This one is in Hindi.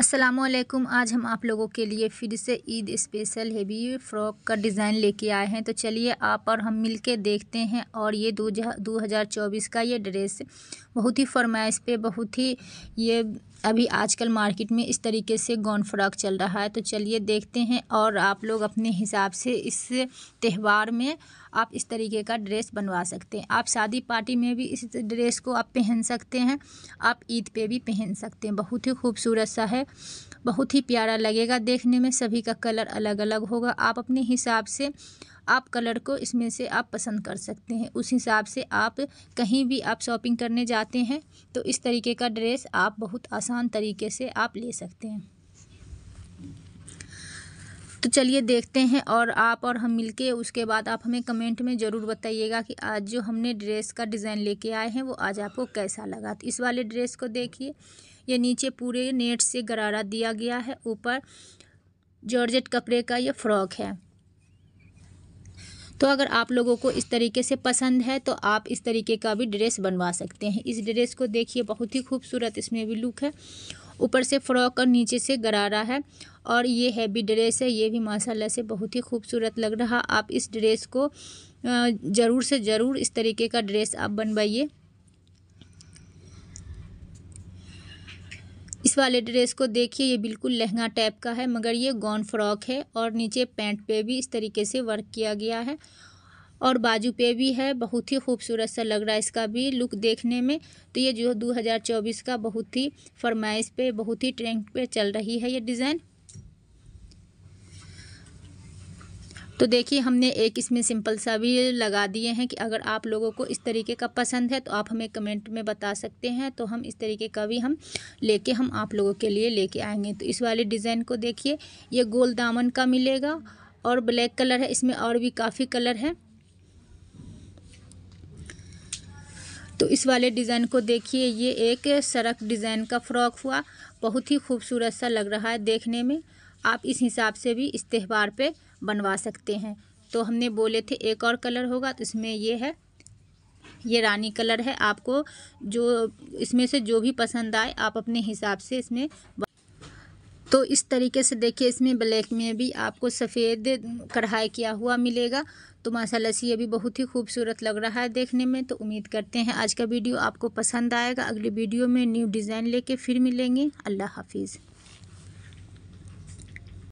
असलम आज हम आप लोगों के लिए फिर से ईद स्पेशल हेवी फ्रॉक का डिज़ाइन लेके आए हैं तो चलिए आप और हम मिलके देखते हैं और ये दो दो हज़ार चौबीस का ये ड्रेस बहुत ही फरमाइश पे बहुत ही ये अभी आजकल मार्केट में इस तरीके से गौन फ्रॉक चल रहा है तो चलिए देखते हैं और आप लोग अपने हिसाब से इस त्यौहार में आप इस तरीके का ड्रेस बनवा सकते हैं आप शादी पार्टी में भी इस ड्रेस को आप पहन सकते हैं आप ईद पे भी पहन सकते हैं बहुत ही खूबसूरत सा है है बहुत ही प्यारा लगेगा देखने में सभी का कलर अलग अलग होगा आप अपने हिसाब से आप कलर को इसमें से आप पसंद कर सकते हैं उस हिसाब से आप कहीं भी आप शॉपिंग करने जाते हैं तो इस तरीके का ड्रेस आप बहुत आसान तरीके से आप ले सकते हैं तो चलिए देखते हैं और आप और हम मिलके उसके बाद आप हमें कमेंट में ज़रूर बताइएगा कि आज जो हमने ड्रेस का डिज़ाइन लेके आए हैं वो आज आपको कैसा लगा तो इस वाले ड्रेस को देखिए ये नीचे पूरे नेट से गरारा दिया गया है ऊपर जॉर्जेट कपड़े का ये फ्रॉक है तो अगर आप लोगों को इस तरीके से पसंद है तो आप इस तरीके का भी ड्रेस बनवा सकते हैं इस ड्रेस को देखिए बहुत ही खूबसूरत इसमें भी लुक है ऊपर से फ्रॉक और नीचे से गरारा है और ये हैवी ड्रेस है ये भी माशाल्लाह से बहुत ही खूबसूरत लग रहा आप इस ड्रेस को ज़रूर से ज़रूर इस तरीके का ड्रेस आप बनवाइए इस वाले ड्रेस को देखिए ये बिल्कुल लहंगा टाइप का है मगर ये गॉन फ्रॉक है और नीचे पैंट पे भी इस तरीके से वर्क किया गया है और बाजू पे भी है बहुत ही खूबसूरत सा लग रहा है इसका भी लुक देखने में तो ये जो 2024 का बहुत ही फरमाइश पे बहुत ही ट्रेंड पे चल रही है ये डिज़ाइन तो देखिए हमने एक इसमें सिंपल सा भी लगा दिए हैं कि अगर आप लोगों को इस तरीके का पसंद है तो आप हमें कमेंट में बता सकते हैं तो हम इस तरीके का भी हम लेके हम आप लोगों के लिए लेके आएंगे तो इस वाले डिज़ाइन को देखिए ये गोल दामन का मिलेगा और ब्लैक कलर है इसमें और भी काफ़ी कलर है तो इस वाले डिज़ाइन को देखिए ये एक सड़क डिज़ाइन का फ्रॉक हुआ बहुत ही खूबसूरत सा लग रहा है देखने में आप इस हिसाब से भी इस त्यौहार पर बनवा सकते हैं तो हमने बोले थे एक और कलर होगा तो इसमें ये है ये रानी कलर है आपको जो इसमें से जो भी पसंद आए आप अपने हिसाब से इसमें तो इस तरीके से देखिए इसमें ब्लैक में भी आपको सफ़ेद कढ़ाई किया हुआ मिलेगा तो मसाला से ये भी बहुत ही खूबसूरत लग रहा है देखने में तो उम्मीद करते हैं आज का वीडियो आपको पसंद आएगा अगली वीडियो में न्यू डिज़ाइन लेके फिर मिलेंगे अल्लाह हाफिज़